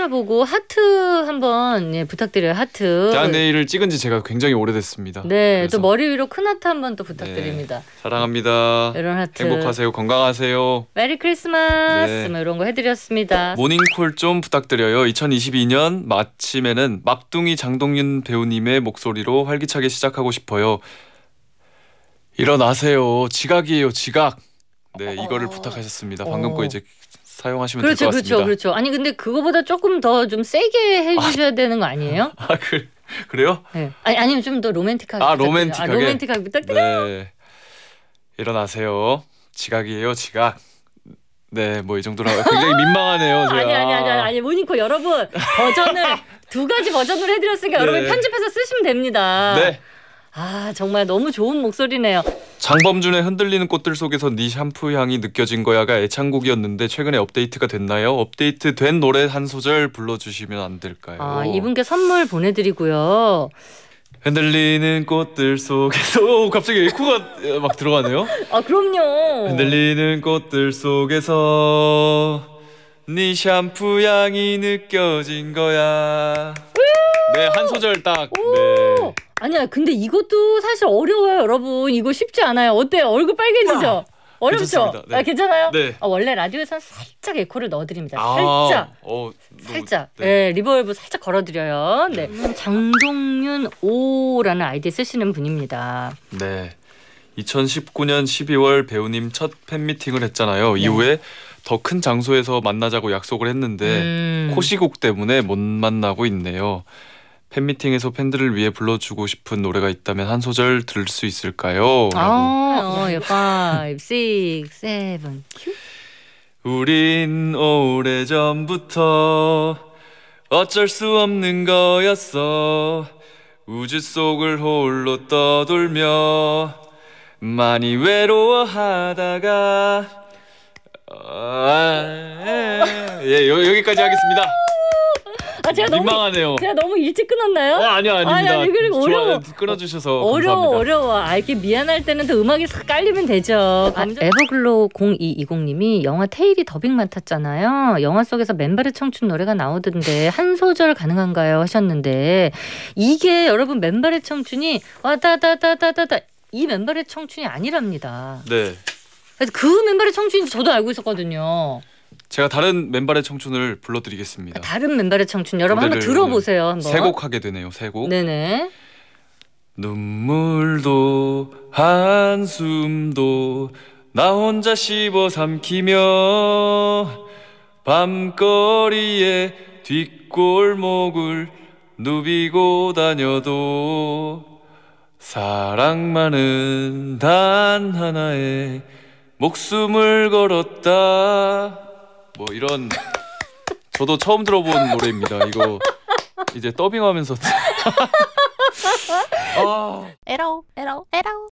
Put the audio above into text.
찾아보고 하트 한번 예, 부탁드려요. 하트. 짠데이를 찍은 지 제가 굉장히 오래됐습니다. 네, 그래서. 또 머리 위로 큰 하트 한번 또 네, 부탁드립니다. 네, 사랑합니다. 이런 하트. 행복하세요. 건강하세요. 메리 크리스마스. 네. 뭐 이런 거 해드렸습니다. 모닝콜 좀 부탁드려요. 2022년 마침에는 맙둥이 장동윤 배우님의 목소리로 활기차게 시작하고 싶어요. 일어나세요. 지각이에요. 지각. 네, 이거를 어. 부탁하셨습니다. 방금 거 어. 이제 사용하시면 그렇죠, 될것 그렇죠, 같습니다. 그렇죠, 그렇죠. 아니 근데 그거보다 조금 더 좀 세게 해주셔야 아, 되는 거 아니에요? 아 그, 그래요? 네. 아니 아니면 좀 더 로맨틱하게. 아, 아 로맨틱하게. 아, 로맨틱하게 부탁드려요. 네. 일어나세요. 지각이에요, 지각. 네, 뭐 이 정도라 굉장히 민망하네요. 제가. 아니 아니 아니 아니 모니코 여러분 버전을 두 가지 버전으로 해드렸으니까 네. 여러분 편집해서 쓰시면 됩니다. 네. 아 정말 너무 좋은 목소리네요. 장범준의 흔들리는 꽃들 속에서 네 샴푸 향이 느껴진 거야가 애창곡이었는데 최근에 업데이트가 됐나요? 업데이트 된 노래 한 소절 불러주시면 안 될까요? 아, 이분께 선물 보내드리고요. 흔들리는 꽃들 속에서 오, 갑자기 에코가 막 들어가네요. 아 그럼요. 흔들리는 꽃들 속에서 네 샴푸 향이 느껴진 거야. 네 한 소절 딱. 네. 아니야, 근데 이것도 사실 어려워요, 여러분. 이거 쉽지 않아요. 어때요? 얼굴 빨개지죠? 아, 어렵죠? 아, 네. 아, 괜찮아요? 네. 아, 원래 라디오에서는 살짝 에코를 넣어드립니다. 아, 살짝. 어, 뭐, 살짝. 너무, 네. 예, 리버브 살짝 걸어드려요. 네. 네. 음, 장동윤 오라는 아이디 쓰시는 분입니다. 네. 2019년 12월 배우님 첫 팬미팅을 했잖아요. 네. 이후에 더 큰 장소에서 만나자고 약속을 했는데 음. 코시국 때문에 못 만나고 있네요. 팬미팅에서 팬들을 위해 불러주고 싶은 노래가 있다면 한 소절 들을 수 있을까요? 아, 어, 5, 6, 7, 큐. 우린 오래전부터 어쩔 수 없는 거였어 우주 속을 홀로 떠돌며 많이 외로워하다가 아, 예, 예, 예 여기까지 하겠습니다. 아 제가 너무 민망하네요. 제가 너무 일찍 끊었나요? 아, 아니요 아닙니다. 아니, 아니 그리고 어려워 끊어주셔서 어, 어려워 감사합니다. 어려워. 아 이렇게 미안할 때는 또 음악이 싹 깔리면 되죠. 아, 감정... 아, 에버글로 0220님이 영화 테일이 더빙 맡았잖아요. 영화 속에서 맨발의 청춘 노래가 나오던데 한 소절 가능한가요 하셨는데 이게 여러분 맨발의 청춘이 와다다다다다다 이 맨발의 청춘이 아니랍니다. 네. 그 맨발의 청춘인지 저도 알고 있었거든요. 제가 다른 맨발의 청춘을 불러드리겠습니다. 아, 다른 맨발의 청춘 여러분 한번 들어보세요. 음, 한번. 세곡하게 되네요. 세곡. 네네. 눈물도 한숨도 나 혼자 씹어 삼키며 밤거리에 뒷골목을 누비고 다녀도 사랑만은 단 하나의 목숨을 걸었다. 뭐 이런 저도 처음 들어본 노래입니다. 이거 이제 더빙하면서 에라오 에라오 에라오